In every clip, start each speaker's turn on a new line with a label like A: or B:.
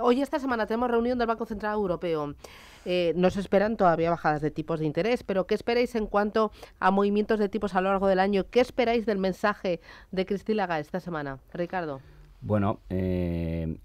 A: Hoy esta semana tenemos reunión del Banco Central Europeo. Eh, nos esperan todavía bajadas de tipos de interés, pero ¿qué esperáis en cuanto a movimientos de tipos a lo largo del año? ¿Qué esperáis del mensaje de Cristina esta semana? Ricardo.
B: Bueno, eh,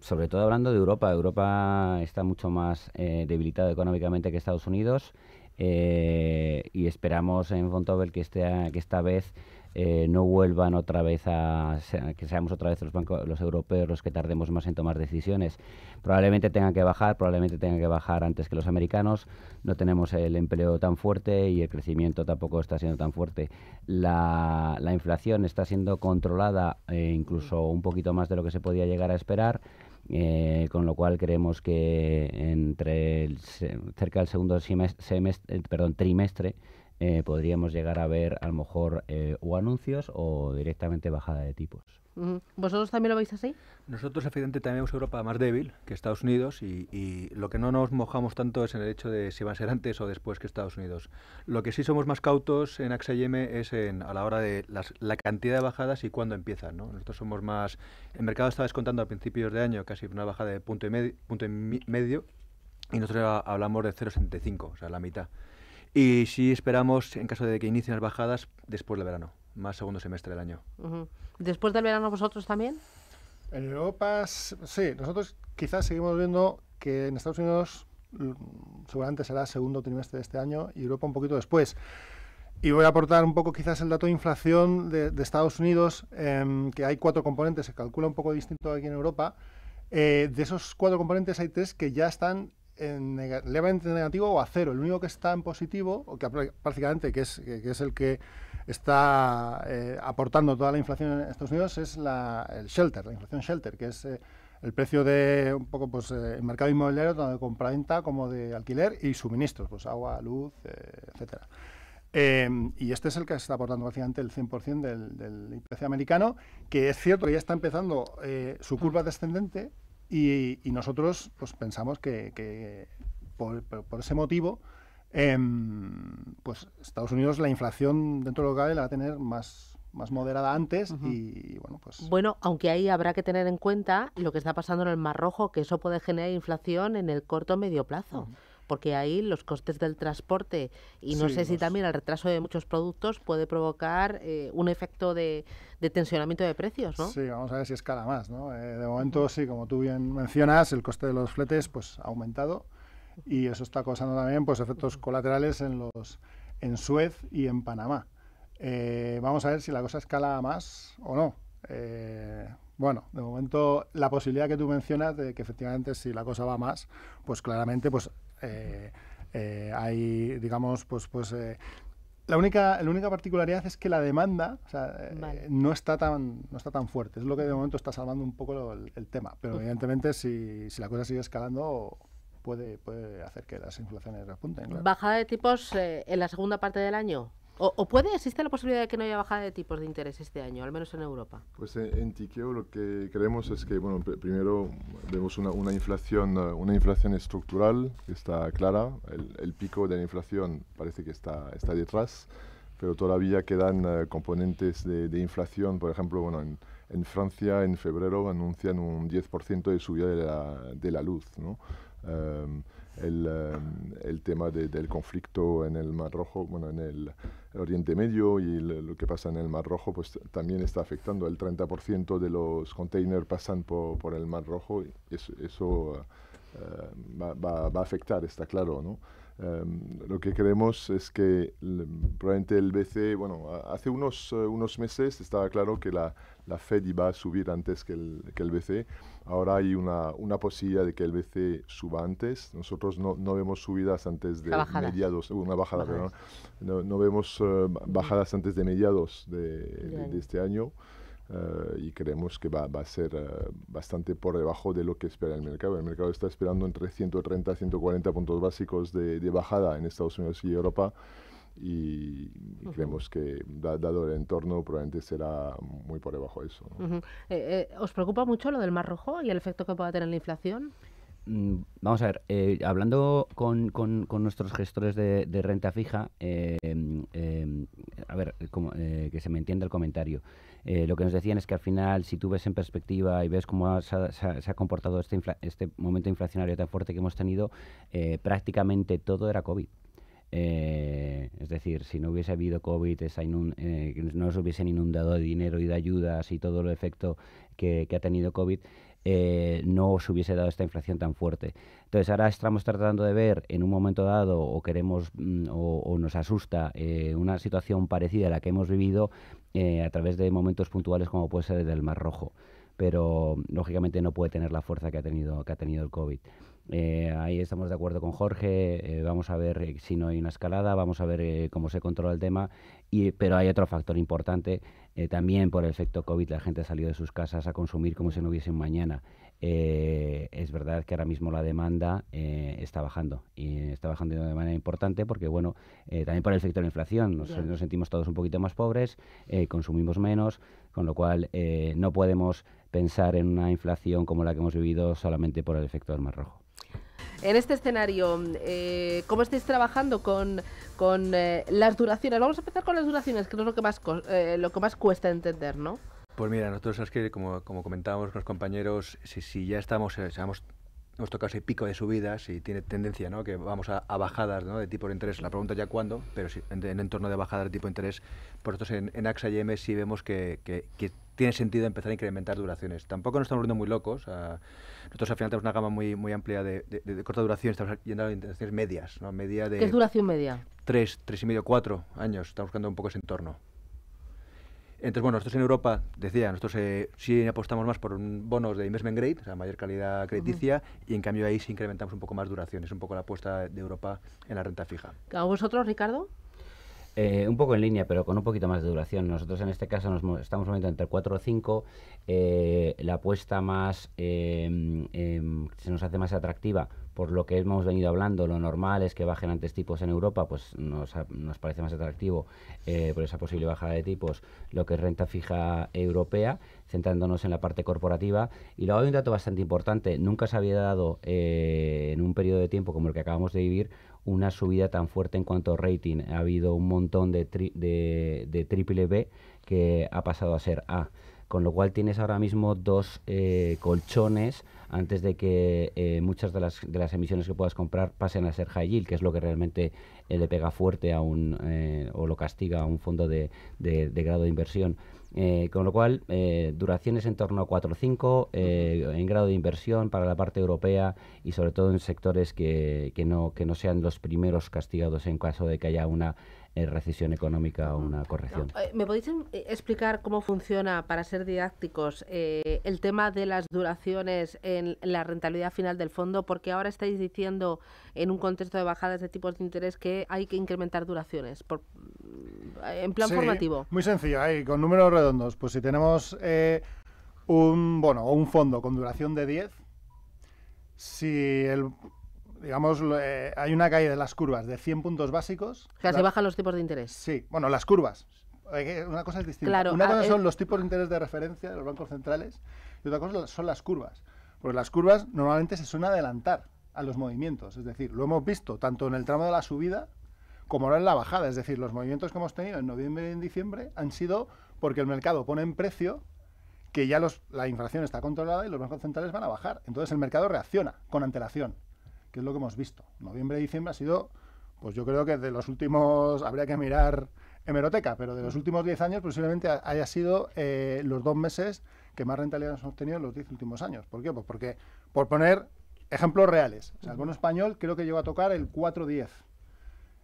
B: sobre todo hablando de Europa. Europa está mucho más eh, debilitada económicamente que Estados Unidos y esperamos en Fontobel que, este que esta vez... Eh, no vuelvan otra vez a que seamos otra vez los bancos los europeos los que tardemos más en tomar decisiones. Probablemente tengan que bajar, probablemente tengan que bajar antes que los americanos. No tenemos el empleo tan fuerte y el crecimiento tampoco está siendo tan fuerte. La, inflación está siendo controlada eh, incluso un poquito más de lo que se podía llegar a esperar. Eh, con lo cual creemos que entre el, cerca del segundo semestre, perdón, trimestre eh, podríamos llegar a ver a lo mejor eh, o anuncios o directamente bajada de tipos.
A: ¿Vosotros también lo veis así?
C: Nosotros,
B: evidentemente, también vemos Europa más
C: débil que Estados Unidos y, lo que no nos mojamos tanto es en el hecho de si va a ser antes o después que Estados Unidos. Lo que sí somos más cautos en axa M es a la hora de la cantidad de bajadas y cuándo empiezan. Nosotros somos más... El mercado estaba descontando a principios de año casi una bajada de punto y, medio, punto y medio y nosotros hablamos de 0,75, o sea, la mitad. Y sí esperamos, en caso de que inicien las bajadas, después del verano, más segundo semestre del año.
A: ¿Después del verano vosotros también?
D: En Europa, sí, nosotros quizás seguimos viendo que en Estados Unidos seguramente será segundo trimestre de este año y Europa un poquito después. Y voy a aportar un poco quizás el dato de inflación de, Estados Unidos, em, que hay cuatro componentes, se calcula un poco distinto aquí en Europa. Eh, de esos cuatro componentes hay tres que ya están en negativo o a cero. El único que está en positivo, o que prácticamente que es, que, es el que está eh, aportando toda la inflación en Estados Unidos, es la, el shelter, la inflación shelter, que es eh, el precio de un poco pues eh, el mercado inmobiliario, tanto de venta como de alquiler y suministros, pues agua, luz, etcétera. y este es el que está aportando básicamente el 100% del, precio IPC americano, que es cierto ya está empezando su curva descendente, y, nosotros pues, pensamos que, por, ese motivo, em, pues Estados Unidos la inflación dentro de lo que la va a tener más, más moderada antes y bueno pues
A: bueno aunque ahí habrá que tener en cuenta lo que está pasando en el Mar Rojo que eso puede generar inflación en el corto medio plazo porque ahí los costes del transporte y no sé si también el retraso de muchos productos puede provocar eh, un efecto de, tensionamiento de precios, ¿no? Sí,
D: vamos a ver si escala más, ¿no? Eh, de momento, sí, como tú bien mencionas, el coste de los fletes pues ha aumentado y eso está causando también pues efectos colaterales en los en Suez y en Panamá. Eh, vamos a ver si la cosa escala más o no. bueno, de momento la posibilidad que tú mencionas de que efectivamente si la cosa va más, pues claramente pues eh, eh, hay, digamos, pues, pues eh, la única, la única particularidad es que la demanda no, está tan, no está tan fuerte. Es lo que de momento está salvando un poco el, tema. Pero evidentemente si, la cosa sigue escalando puede, puede hacer que las inflaciones repunten.
A: ¿Bajada de tipos en la segunda parte del año? O, puede, existir la posibilidad de que no haya bajada de tipos de interés este año, al menos en Europa.
E: Pues eh, en, Tiqueo lo que creemos es que, bueno, primero vemos una, una, inflación, eh, una inflación estructural que está clara. El, pico de la inflación parece que está, está detrás, pero todavía quedan eh, componentes de, inflación. Por ejemplo, bueno, en, en, Francia en febrero anuncian un 10% de subida de la, de la luz, ¿no? Em, el, em, el, tema del conflicto en el Mar Rojo, bueno, en el Oriente Medio y lo que pasa en el Mar Rojo, pues también está afectando. El 30% de los containers pasan por, el Mar Rojo y eso, eh, va, va, a afectar, está claro, ¿no? Em, lo que creemos es que probablemente el BC, bueno, hace unos, eh, unos meses estaba claro que la, la Fed iba a subir antes que el, que BCE. Ahora hay una, posibilidad de que el BCE suba antes. Nosotros no, vemos subidas antes de mediados, una bajada, No, vemos eh, bajadas antes de mediados de, este año. Eh, y creemos que va, a ser eh, bastante por debajo de lo que espera el mercado. El mercado está esperando entre 130 y 140 puntos básicos de, de bajada en Estados Unidos y Europa y creemos que dado el entorno probablemente será
B: muy por debajo de eso.
A: Eh, eh, ¿Os preocupa mucho lo del Mar Rojo y el efecto que pueda tener la inflación?
B: Mm, vamos a ver, eh, hablando con, nuestros gestores de, renta fija, a ver, que se me entienda el comentario. lo que nos decían es que al final, si tú ves en perspectiva y ves cómo se, ha, comportado este, este, momento inflacionario tan fuerte que hemos tenido, prácticamente todo era COVID. Eh, es decir, si no hubiese habido COVID, esa eh, no se hubiesen inundado de dinero y de ayudas y todo el efecto que, ha tenido COVID, eh, no se hubiese dado esta inflación tan fuerte. Entonces ahora estamos tratando de ver en un momento dado o queremos mm, o, nos asusta una situación parecida a la que hemos vivido a través de momentos puntuales como puede ser el del Mar Rojo, pero lógicamente no puede tener la fuerza que ha tenido, que ha tenido el COVID. Eh, ahí estamos de acuerdo con Jorge. Eh, vamos a ver eh, si no hay una escalada, vamos a ver cómo se controla el tema. Y, pero hay otro factor importante. también por el efecto COVID, la gente salió de sus casas a consumir como si no hubiese un mañana. es verdad que ahora mismo la demanda está bajando y está bajando de manera importante porque, bueno, también por el efecto de la inflación, nos, nos sentimos todos un poquito más pobres, consumimos menos, con lo cual no podemos pensar en una inflación como la que hemos vivido solamente por el efecto del mar rojo.
A: En este escenario, mm, eh, ¿cómo estáis trabajando con, eh, las duraciones? Vamos a empezar con las duraciones, que es lo que más, eh, lo que más cuesta entender, ¿no?
C: Pues mira, nosotros es que, como, como comentábamos los compañeros, si, ya estamos, estamos hemos tocado ese pico de subidas y tiene tendencia, ¿no? Que vamos a, bajadas de tipo de interés. La pregunta ya cuándo, pero en, entorno de bajadas de tipo de interés. Por nosotros en, en AXA y M sí vemos que, que tiene sentido empezar a incrementar duraciones. Tampoco nos estamos volviendo muy locos. nosotros al final tenemos una gama muy, amplia de, corta duración, estamos yendo a intenciones medias. Media de ¿Qué duración media? Tres, tres y medio, cuatro años. Estamos buscando un poco ese entorno. Entonces, bueno, nosotros en Europa, decía, nosotros eh, sí apostamos más por un bonos de investment grade, o sea, mayor calidad crediticia, y en cambio ahí sí incrementamos un poco más duración. Es un poco la apuesta de Europa en la renta fija.
A: ¿A vosotros, Ricardo?
B: Eh, un poco en línea, pero con un poquito más de duración. Nosotros en este caso nos estamos moviendo entre 4 o 5. Eh, la apuesta más em, em, se nos hace más atractiva por lo que hemos venido hablando, lo normal es que bajen antes tipos en Europa, pues nos, parece más atractivo eh, por esa posible bajada de tipos lo que es renta fija europea, centrándonos en la parte corporativa. Y luego hay un dato bastante importante, nunca se había dado eh, en un periodo de tiempo como el que acabamos de vivir una subida tan fuerte en cuanto a rating. Ha habido un montón de, triple B que ha pasado a ser A, con lo cual tienes ahora mismo dos eh, colchones antes de que eh, muchas de las, de las emisiones que puedas comprar pasen a ser high yield, que es lo que realmente eh, le pega fuerte a un, eh, o lo castiga a un fondo de, de, grado de inversión. con lo cual, duraciones en torno a 4 o 5 en grado de inversión para la parte europea y sobre todo en sectores que, que, no, que no sean los primeros castigados en caso de que haya una eh, recesión económica o una corrección.
A: Eh, ¿Me podéis eh, explicar cómo funciona, para ser didácticos, el tema de las duraciones en la rentabilidad final del fondo? Porque ahora estáis diciendo, en un contexto de bajadas de tipos de interés, que hay que incrementar duraciones mm, en plan formativo.
D: Muy sencillo, ahí, con números redondos. Pues si tenemos un, bueno, un fondo con duración de 10, si el digamos, eh, hay una caída de las curvas de 100 puntos básicos. ¿Que se bajan los tipos de interés. Sí, bueno, las curvas. Eh, una cosa es distinta. una ah, cosa eh, son los tipos de interés de referencia de los bancos centrales y otra cosa son las curvas. Porque las curvas normalmente se suelen adelantar a los movimientos. Es decir, lo hemos visto tanto en el tramo de la subida como ahora en la bajada. Es decir, los movimientos que hemos tenido en noviembre y en diciembre han sido porque el mercado pone en precio que ya la inflación está controlada y los bancos centrales van a bajar. Entonces el mercado reacciona con antelación que es lo que hemos visto. Noviembre y diciembre ha sido, pues yo creo que de los últimos, habría que mirar hemeroteca, pero de los últimos 10 años posiblemente haya sido eh, los dos meses que más rentabilidad han obtenido en los 10 últimos años. ¿Por qué? Pues porque, por poner ejemplos reales, o el bono español creo que llegó a tocar el 4.10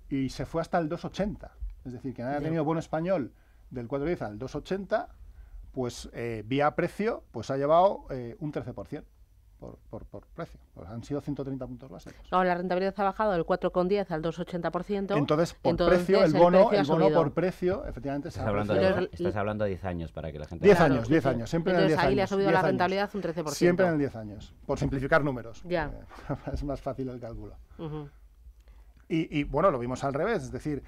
D: y se fue hasta el 2.80. Es decir, que haya tenido bono español del 4.10 al 2.80, pues eh, vía precio, pues ha llevado eh, un 13% por, por, por precio. Pues han sido 130 puntos básicos.
A: la rentabilidad ha bajado del 4,10 al 2,80%. Entonces, por
D: precio, el bono, el, bono por precio, efectivamente, se estás, hablando de, estás
B: hablando de 10 años para que la
D: gente... 10 años, 10 años, siempre en 10 ahí le ha subido la rentabilidad un 13%. Siempre en el 10 años, por simplificar números. es más fácil el cálculo. y, y bueno, lo vimos al revés, es decir,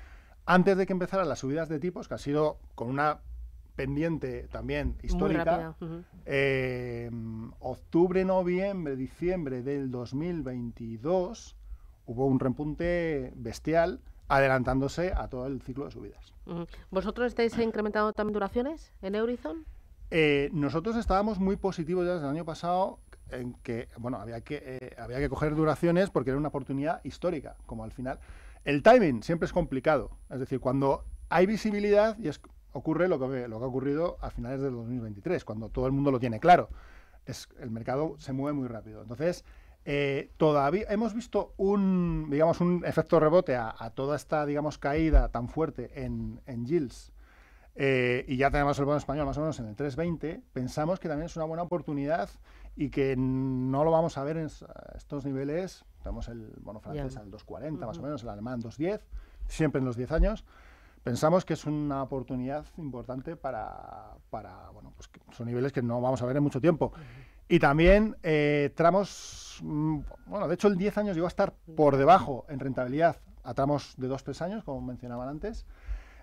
D: antes de que empezaran las subidas de tipos, que ha sido con una pendiente también histórica. Eh, octubre, noviembre, diciembre del 2022 hubo un repunte bestial adelantándose a todo el ciclo de subidas.
A: ¿Vosotros estáis incrementando también duraciones en Eurizon?
D: Eh, nosotros estábamos muy positivos ya desde el año pasado en que bueno había que eh, había que coger duraciones porque era una oportunidad histórica como al final el timing siempre es complicado es decir cuando hay visibilidad y es ocurre lo que, lo que ha ocurrido a finales del 2023, cuando todo el mundo lo tiene claro. Es, el mercado se mueve muy rápido. Entonces, eh, todavía hemos visto un, digamos, un efecto rebote a, toda esta, digamos, caída tan fuerte en, en yields. Eh, y ya tenemos el bono español más o menos en el 3.20, pensamos que también es una buena oportunidad y que no lo vamos a ver en estos niveles. Tenemos el bono francés al 2.40, más o menos, el alemán 2.10, siempre en los 10 años. Pensamos que es una oportunidad importante para, bueno, pues son niveles que no vamos a ver en mucho tiempo. Y también eh, tramos, mm, bueno, de hecho el 10 años llegó a estar por debajo en rentabilidad a tramos de 2-3 años, como mencionaban antes,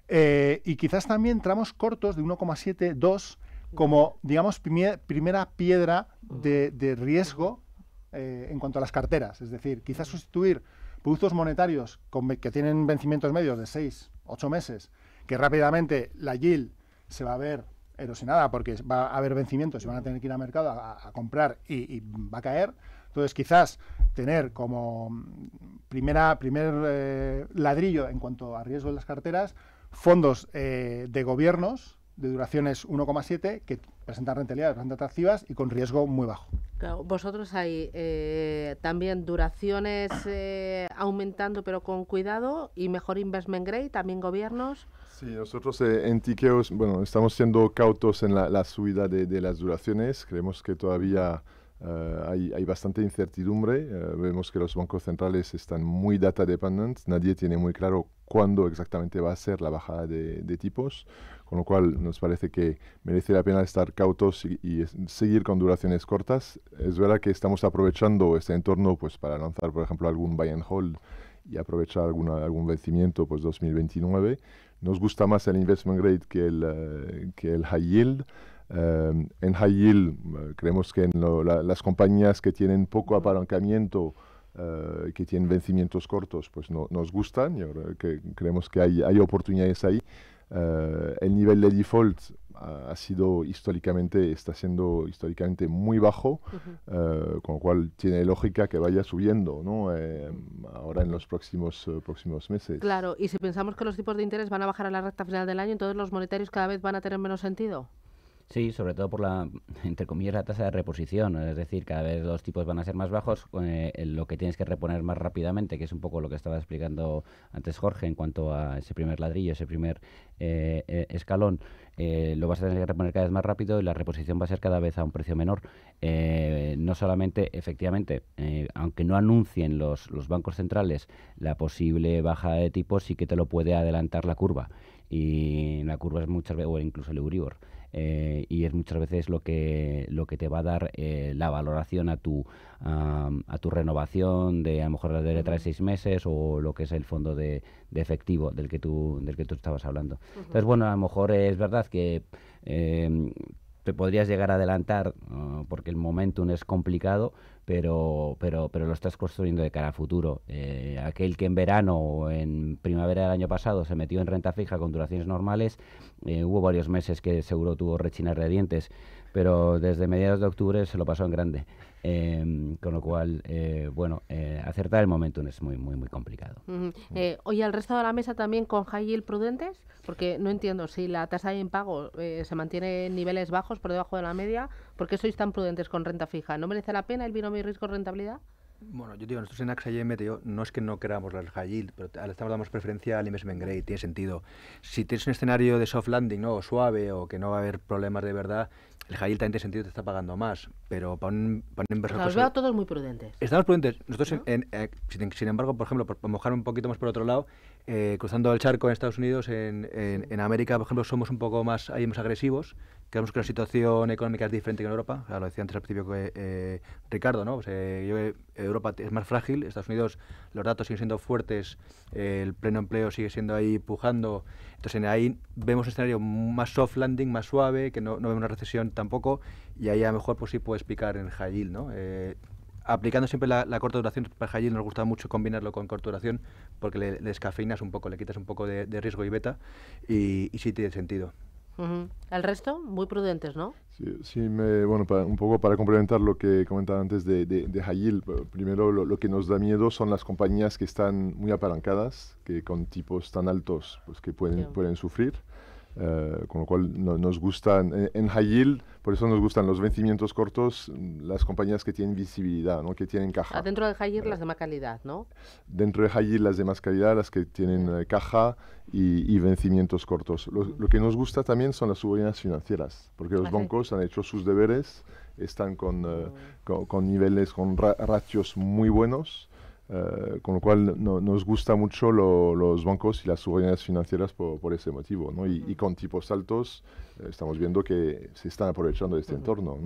D: eh, y quizás también tramos cortos de 1,7, 2, como, digamos, primera piedra de, riesgo eh, en cuanto a las carteras. Es decir, quizás sustituir productos monetarios que tienen vencimientos medios de 6, ocho meses, que rápidamente la yield se va a ver erosionada porque va a haber vencimientos y van a tener que ir al mercado a, comprar y, va a caer. Entonces, quizás tener como mm, primera, primer eh, ladrillo en cuanto a riesgo de las carteras fondos eh, de gobiernos de duraciones 1,7 que presentar rentabilidad, presentar atractivas y con riesgo muy bajo.
A: vosotros hay eh, también duraciones eh, aumentando pero con cuidado y mejor investment grade, también gobiernos.
E: Sí, nosotros eh, en Tiqueos, bueno, estamos siendo cautos en la, subida de, las duraciones, creemos que todavía... hay, bastante incertidumbre, vemos que los bancos centrales están muy data dependent, nadie tiene muy claro cuándo exactamente va a ser la bajada de, de tipos, con lo cual nos parece que merece la pena estar cautos y, seguir con duraciones cortas. Es verdad que estamos aprovechando este entorno pues, para lanzar, por ejemplo, algún buy and hold y aprovechar alguna, algún vencimiento pues 2029. Nos gusta más el investment grade que el, eh, que el high yield. Em, en high yield eh, creemos que las compañías que tienen poco apalancamiento eh, que tienen vencimientos cortos, pues no, nos gustan. que creemos que hay, hay oportunidades ahí. Eh, el nivel de default ah, ha, sido históricamente, está siendo históricamente muy bajo, eh, con lo cual tiene lógica que vaya subiendo ¿no? Eh, ahora en los próximos, próximos meses.
A: Claro, y si pensamos que los tipos de interés van a bajar a la recta final del año, entonces los monetarios cada vez van a tener menos sentido.
B: Sí, sobre todo por la, entre comillas, la tasa de reposición. Es decir, cada vez los tipos van a ser más bajos. Eh, lo que tienes que reponer más rápidamente, que es un poco lo que estaba explicando antes Jorge en cuanto a ese primer ladrillo, ese primer eh, eh, escalón, lo vas a tener que reponer cada vez más rápido y la reposición va a ser cada vez a un precio menor. no solamente, efectivamente, aunque no anuncien los, los bancos centrales la posible baja de tipos, sí que te lo puede adelantar la curva y la curva es muchas veces, o incluso el Euribor, eh, y es muchas veces lo que, lo que te va a dar eh, la valoración a tu, a, tu renovación de a lo mejor la letra de seis meses o lo que es el fondo de, efectivo del que, tú, del que tú estabas hablando. Entonces, bueno, a lo mejor es verdad que... Eh, te podrías llegar a adelantar ah, porque el momentum es complicado, pero, pero, pero lo estás construyendo de cara a futuro. Eh, aquel que en verano o en primavera del año pasado se metió en renta fija con duraciones normales, eh, hubo varios meses que seguro tuvo rechinas de dientes pero desde mediados de octubre se lo pasó en grande. Em, con lo cual, eh, bueno, eh, acertar el momento es muy, muy, muy complicado.
A: Hoy eh, al resto de la mesa también con high yield prudentes, porque no entiendo si la tasa de impago se mantiene en niveles bajos por debajo de la media, ¿por qué sois tan prudentes con renta fija? ¿No merece la pena el mi riesgo-rentabilidad?
C: Bueno, yo digo, nosotros en AXA y no es que no queramos el high yield, pero al estamos damos preferencia al investment grade, tiene sentido. Si tienes un escenario de soft landing, O suave, o que no va a haber problemas de verdad, el high yield en sentido te está pagando más, pero para un, inversor... veo a
A: todos muy prudentes.
C: Estamos prudentes. Nosotros, en, eh, sin, embargo, por ejemplo, para por mojar un poquito más por otro lado, eh, cruzando el charco en Estados Unidos, en, América, por ejemplo, somos un poco más, ahí agresivos. Creemos que la situación económica es diferente que en Europa. lo decía antes al principio eh, Ricardo, ¿no? Pues, eh, Europa es más frágil, Estados Unidos los datos siguen siendo fuertes, el pleno empleo sigue siendo ahí pujando. Entonces ahí vemos un escenario más soft landing, más suave, que no, no vemos una recesión tampoco, y ahí a lo mejor pues sí puede explicar en high yield, ¿no? aplicando siempre la, corta duración, para allí nos gusta mucho combinarlo con corta duración porque le, descafeinas un poco, le quitas un poco de, riesgo y beta y, sí tiene sentido.
A: ¿Al resto, muy prudentes, ¿no?
E: Sí, bueno, un poco para complementar lo que comentaba antes de, de, Hayil, primero lo, que nos da miedo son las compañías que están muy apalancadas, que con tipos tan altos pues, que pueden sufrir. Eh, con lo cual nos gustan, en, en, por eso nos gustan los vencimientos cortos, mm, las compañías que tienen visibilidad, ¿no? que tienen caja.
A: dentro de high eh, las de más calidad, ¿no?
E: Dentro de high las de más calidad, las que tienen eh, caja y, vencimientos cortos. Lo, que nos gusta también son las subvenciones financieras, porque los ah, bancos han hecho sus deberes, están con, mm. con, niveles, con ratios muy buenos eh, con lo cual nos gusta mucho los bancos y las subordinadas financieras por, ese motivo. ¿no? Y, con tipos altos eh, estamos viendo que se están aprovechando de este entorno.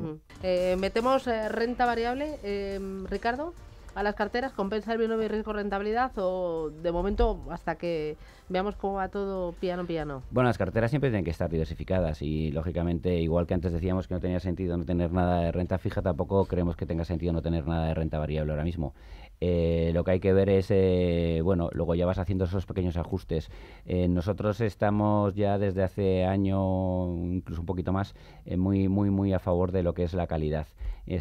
A: Eh, ¿Metemos renta variable, em, Ricardo? ¿A las carteras compensa el binomio riesgo-rentabilidad o de momento hasta que veamos cómo va todo piano piano?
B: Bueno, las carteras siempre tienen que estar diversificadas y lógicamente, igual que antes decíamos que no tenía sentido no tener nada de renta fija, tampoco creemos que tenga sentido no tener nada de renta variable ahora mismo. Eh, lo que hay que ver es, eh, bueno, luego ya vas haciendo esos pequeños ajustes. Eh, nosotros estamos ya desde hace año, incluso un poquito más, muy, muy, muy a favor de lo que es la calidad.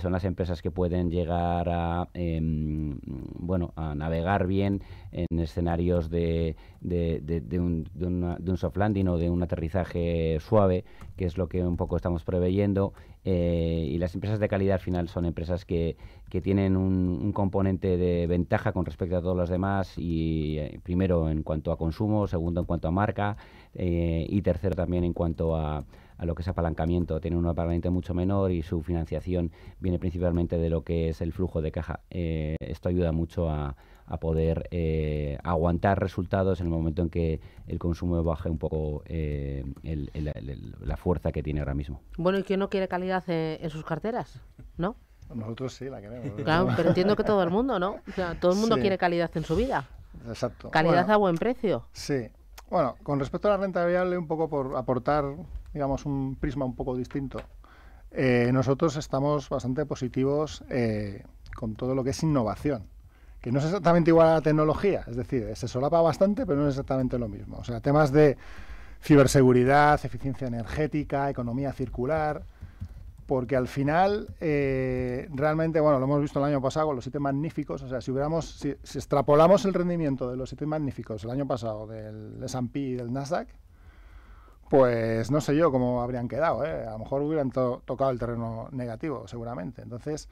B: son las empresas que pueden llegar a, em, bueno, a navegar bien en escenarios de, de, un, de un soft landing o de un aterrizaje suave, que es lo que un poco estamos preveyendo eh, y las empresas de calidad al final son empresas que, que tienen un, componente de ventaja con respecto a todos los demás y eh, primero en cuanto a consumo, segundo en cuanto a marca eh, y tercero también en cuanto a, a lo que es apalancamiento. Tiene un apalancamiento mucho menor y su financiación viene principalmente de lo que es el flujo de caja. Eh, esto ayuda mucho a, poder eh, aguantar resultados en el momento en que el consumo baje un poco eh, la fuerza que tiene ahora mismo.
A: Bueno, ¿y quién no quiere calidad en sus carteras?
D: ¿No? Nosotros sí la queremos. Claro, pero entiendo que
A: todo el mundo, ¿no? sea, todo el mundo quiere calidad en su vida.
D: Exacto. Calidad
A: a buen precio.
D: Sí. Bueno, con respecto a la renta variable, un poco por aportar digamos, un prisma un poco distinto. Eh, nosotros estamos bastante positivos eh, con todo lo que es innovación, que no es exactamente igual a la tecnología, es decir, se solapa bastante, pero no es exactamente lo mismo. O sea, temas de ciberseguridad, eficiencia energética, economía circular, porque al final eh, realmente, bueno, lo hemos visto el año pasado con los siete magníficos, o sea, si hubiéramos, si, extrapolamos el rendimiento de los siete magníficos el año pasado del S&P y del Nasdaq, pues no sé yo cómo habrían quedado. ¿eh? A lo mejor hubieran tocado el terreno negativo, seguramente. Entonces,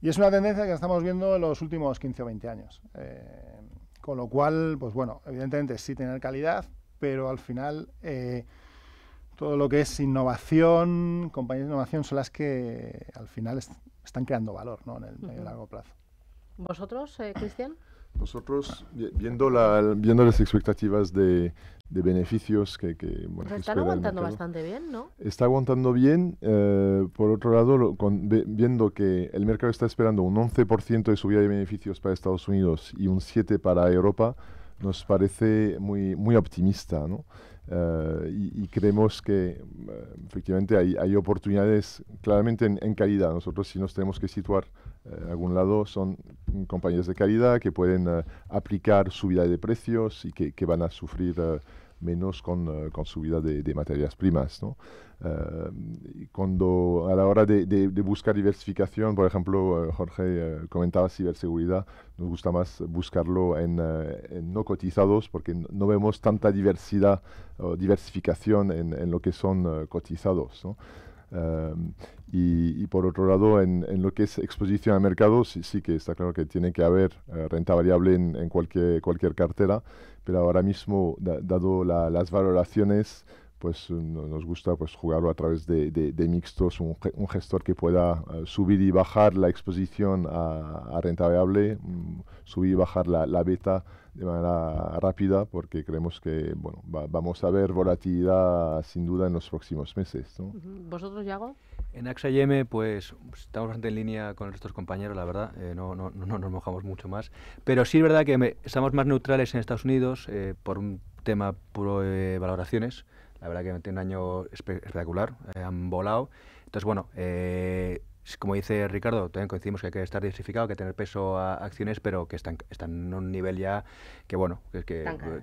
D: y es una tendencia que estamos viendo en los últimos 15 o 20 años. Eh, con lo cual, pues bueno, evidentemente sí tener calidad, pero al final eh, todo lo que es innovación, compañías de innovación son las que al final están creando valor ¿no? en el largo plazo.
E: ¿Vosotros, Cristian? Nosotros, viendo, viendo las expectativas de, beneficios que... Pues están aguantando bastante bien, ¿no? Está aguantando bien. Eh, por otro lado, viendo que el mercado está esperando un 11% de subida de beneficios para Estados Unidos y un 7% para Europa, nos parece muy, muy optimista, ¿no? Eh, y, creemos que eh, efectivamente hay, oportunidades claramente en, en calidad. Nosotros sí nos tenemos que situar en eh, algún lado, son compañías de calidad que pueden eh, aplicar subida de precios y que, van a sufrir eh, menos con, subida de, materias primas. cuando a la hora de, buscar diversificación, por ejemplo, Jorge comentaba ciberseguridad, nos gusta más buscarlo en, no cotizados porque no vemos tanta diversidad o diversificación en, lo que son cotizados. Em, y, por otro lado, en, lo que es exposición a mercados... sí, sí que está claro que tiene que haber eh, renta variable en, cualquier, cualquier cartera, pero ahora mismo, dado las valoraciones, pues eh, nos gusta pues, jugarlo a través de, mixtos, un, gestor que pueda eh, subir y bajar la exposición a, a renta mm, subir y bajar la, beta de manera rápida, porque creemos que vamos a ver volatilidad sin duda en los próximos meses.
A: ¿Vosotros, Yago?
C: En AXA-IM, pues estamos bastante en línea con nuestros compañeros, la verdad, eh, no, nos mojamos mucho más. Pero sí es verdad que estamos más neutrales en Estados Unidos por un tema puro de valoraciones la verdad que han tenido un año espectacular, eh, han volado. Entonces, bueno, eh, como dice Ricardo, también coincidimos que hay que estar diversificado, que tener peso a acciones, pero que están, están en un nivel ya que, bueno, que,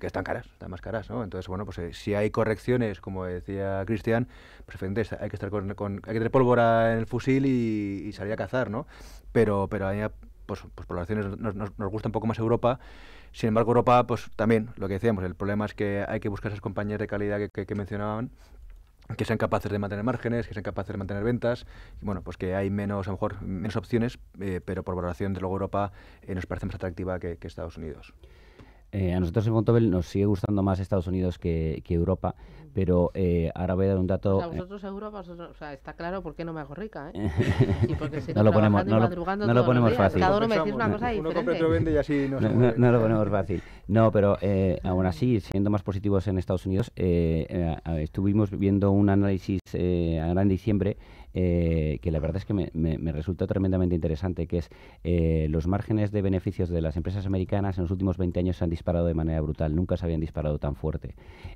C: están, caras. están, más caras, ¿no? Entonces, bueno, pues eh, si hay correcciones, como decía Cristian, pues hay que estar con, hay que tener pólvora en el fusil y, salir a cazar, ¿no? Pero, pero pues, pues, por las acciones, nos, nos gusta un poco más Europa, sin embargo, Europa, pues también, lo que decíamos, el problema es que hay que buscar esas compañías de calidad que, mencionaban que sean capaces de mantener márgenes, que sean capaces de mantener ventas, y bueno, pues que hay menos, a lo mejor, menos opciones, eh, pero por valoración, de luego Europa
B: eh, nos parece más atractiva que Estados Unidos. Eh, a nosotros en Montobel nos sigue gustando más Estados Unidos que, Europa, pero eh, ahora voy a dar un dato. O sea, eh, vosotros
A: Europa, o sea, está claro por qué no me hago rica, ¿eh?
B: no lo ponemos, no lo, no ponemos fácil. no, lo ponemos fácil. No, pero aún así, siendo más positivos en Estados Unidos, estuvimos viendo un análisis a gran diciembre eh, que la verdad es que me, me, resulta tremendamente interesante, que es eh, los márgenes de beneficios de las empresas americanas en los últimos 20 años se han disparado de manera brutal, nunca se habían disparado tan fuerte.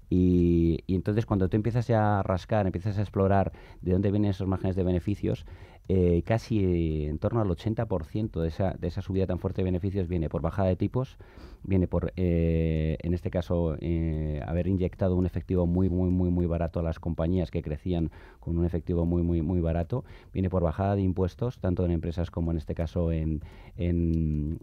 B: Y, y entonces cuando tú empiezas ya a rascar, empiezas a explorar de dónde vienen esos márgenes de beneficios, eh, casi eh, en torno al 80% de esa, de esa subida tan fuerte de beneficios viene por bajada de tipos, viene por, eh, en este caso, haber inyectado un efectivo muy, muy, muy, muy barato a las compañías que crecían con un efectivo muy, muy, muy barato, viene por bajada de impuestos, tanto en empresas como en este caso en, en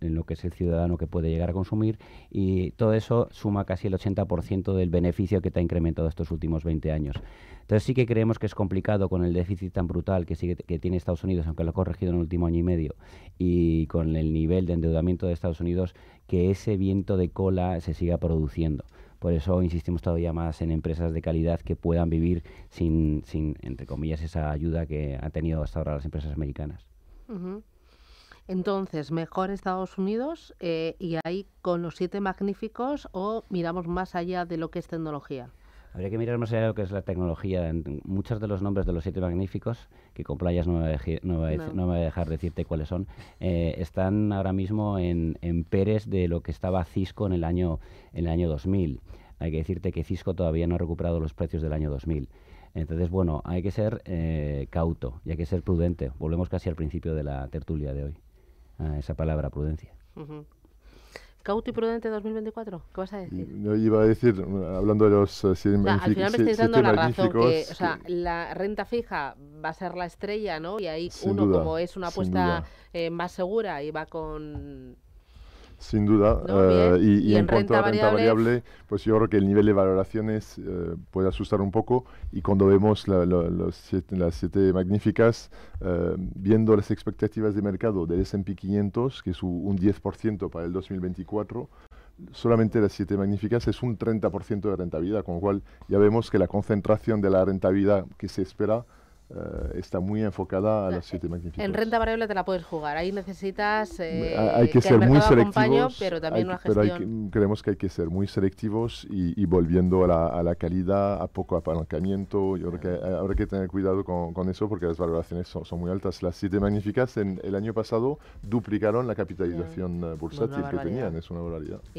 B: lo que es el ciudadano que puede llegar a consumir, y todo eso suma casi el 80% del beneficio que te ha incrementado estos últimos 20 años. Entonces sí que creemos que es complicado con el déficit tan brutal que sigue que, tiene Estados Unidos, aunque lo ha corregido en el último año y medio, y con el nivel de endeudamiento de Estados Unidos, que ese viento de cola se siga produciendo. Por eso insistimos todavía más en empresas de calidad que puedan vivir sin, sin entre comillas, esa ayuda que han tenido hasta ahora las empresas americanas.
A: Entonces, mejor Estados Unidos eh, y ahí con los siete magníficos o miramos más allá de lo que es tecnología.
B: Habría que mirar más allá de lo que es la tecnología. En muchos de los nombres de los siete magníficos, que con playas no me voy a, dejar decirte cuáles son, eh, están ahora mismo en, en Pérez de lo que estaba Cisco en el año, en el año 2000. Hay que decirte que Cisco todavía no ha recuperado los precios del año 2000. Entonces, bueno, hay que ser eh, cauto y hay que ser prudente. Volvemos casi al principio de la tertulia de hoy, a esa palabra prudencia.
A: Cauto y prudente 2024, ¿qué vas a decir?
B: Mm, yo iba a decir,
E: hablando de los eh, Al final me estáis dando la razón, que o sea,
A: la renta fija va a ser la estrella, ¿no? Y ahí uno, como es una apuesta eh, más segura y va con
E: sin duda. Eh, y, en, cuanto a renta variable? pues yo creo que el nivel de valoraciones eh, puede asustar un poco y cuando vemos las siete magníficas, eh, viendo las expectativas de mercado del SP 500, que es un 10% para el 2024, solamente las siete magníficas es un 30% de rentabilidad, con lo cual ya vemos que la concentración de la rentabilidad que se espera eh, está muy enfocada a las siete magníficas. En renta
A: variable te la puedes jugar, ahí necesitas eh, hay que, ser muy selectivos, pero también una gestión.
E: Pero creemos que hay que ser muy selectivos y, volviendo a la, calidad, a poco apalancamiento. Yo creo que habrá que tener cuidado con, eso porque las valoraciones son, son muy altas. Las siete magníficas en el año pasado duplicaron la capitalización eh, bursátil que tenían, es una barbaridad.